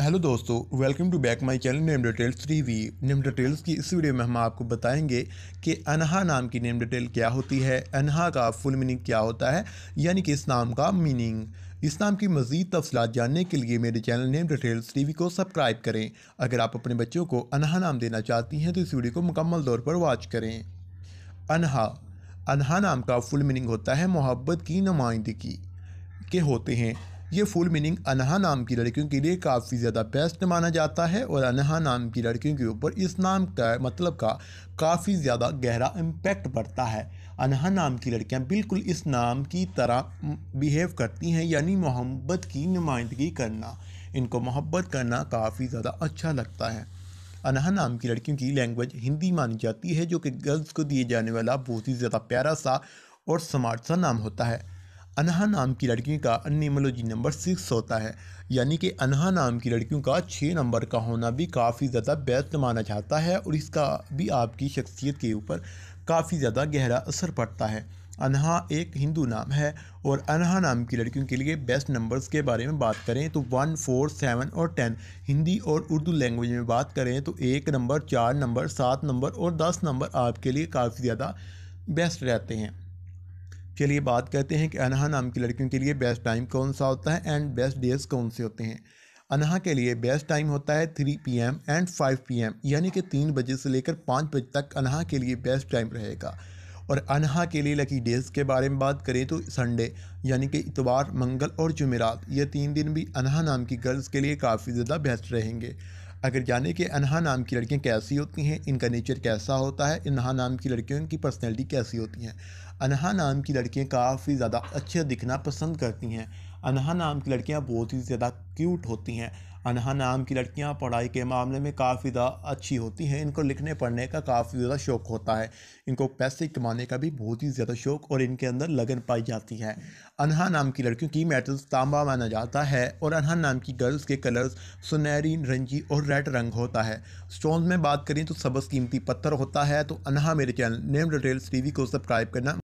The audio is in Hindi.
हेलो दोस्तों welcome to back my channel name details three V name details की इस वीडियो में हम आपको बताएंगे कि अनहा नाम की नेम डिटेल क्या होती है अनहा का फुल मीनिंग क्या होता है यानी कि इस नाम का मीनिंग इस नाम की मजीद तफसलत जानने के लिए मेरे चैनल नेम डिटेल्स वी को सब्सक्राइब करें अगर आप अपने बच्चों को अनहा नाम देना चाहती हैं तो इस वीडियो को मुकम्मल तौर पर वॉच करें अनहा अनहा नाम का फुल मीनिंग होता है मोहब्बत की नुमाइंदगी के होते हैं ये फुल मीनिंग अनहा नाम की लड़कियों के लिए काफ़ी ज़्यादा बेस्ट माना जाता है और अनहा नाम की लड़कियों के ऊपर इस नाम का मतलब का काफ़ी ज़्यादा गहरा इम्पैक्ट पड़ता है अनहा नाम की लड़कियां बिल्कुल इस नाम की तरह बिहेव करती हैं यानी मोहब्बत की नुमाइंदगी करना इनको मोहब्बत करना काफ़ी ज़्यादा अच्छा लगता है अनहा नाम की लड़कियों की लैंग्वेज हिंदी मानी जाती है जो कि गर्ल्स को दिए जाने वाला बहुत ही ज़्यादा प्यारा सा और स्मार्ट सा नाम होता है अनहा नाम की लड़कियों का अनिमोलॉजी नंबर सिक्स होता है यानी कि अनहा नाम की लड़कियों का छः नंबर का होना भी काफ़ी ज़्यादा बेहतर माना जाता है और इसका भी आपकी शख्सियत के ऊपर काफ़ी ज़्यादा गहरा असर पड़ता है अनहा एक हिंदू नाम है और अनहा नाम की लड़कियों के लिए बेस्ट नंबर्स के बारे में बात करें तो वन फोर सेवन और टेन हिंदी और उर्दू लैंग्वेज में बात करें तो एक नंबर चार नंबर सात नंबर और दस नंबर आपके लिए काफ़ी ज़्यादा बेस्ट रहते हैं चलिए बात करते हैं कि अनहा नाम की लड़कियों के लिए बेस्ट टाइम कौन सा होता है एंड बेस्ट डेज कौन से होते हैं अनहा के लिए बेस्ट टाइम होता है three P M and five P M यानी कि तीन बजे से लेकर पाँच बजे तक अनहा के लिए बेस्ट टाइम रहेगा और अनहा के लिए लकी डेज़ के बारे में बात करें तो संडे यानी कि इतवार मंगल और जुमेरात ये तीन दिन भी अनहा नाम की गर्ल्स के लिए काफ़ी ज़्यादा बेस्ट रहेंगे अगर जाने कि अनहा नाम की लड़कियाँ कैसी होती हैं इनका नेचर कैसा होता है अनहा नाम की लड़कियों की पर्सनैलिटी कैसी होती हैं अनहा नाम की लड़कियाँ काफ़ी ज़्यादा अच्छा दिखना पसंद करती हैं अनहा नाम की लड़कियाँ बहुत ही ज़्यादा क्यूट होती हैं अनहा नाम की लड़कियां पढ़ाई के मामले में काफ़ी ज़्यादा अच्छी होती हैं इनको लिखने पढ़ने का काफ़ी ज़्यादा शौक होता है इनको पैसे कमाने का भी बहुत ही ज़्यादा शौक और इनके अंदर लगन पाई जाती है अनहा नाम की लड़कियों की मेटल्स तांबा माना जाता है और अनहा नाम की गर्ल्स के कलर्स सुनहरी रंजी और रेड रंग होता है स्टोन में बात करें तो सबस कीमती पत्थर होता है तो अनहा मेरे चैनल नेम डिटेल्स टी को सब्सक्राइब करना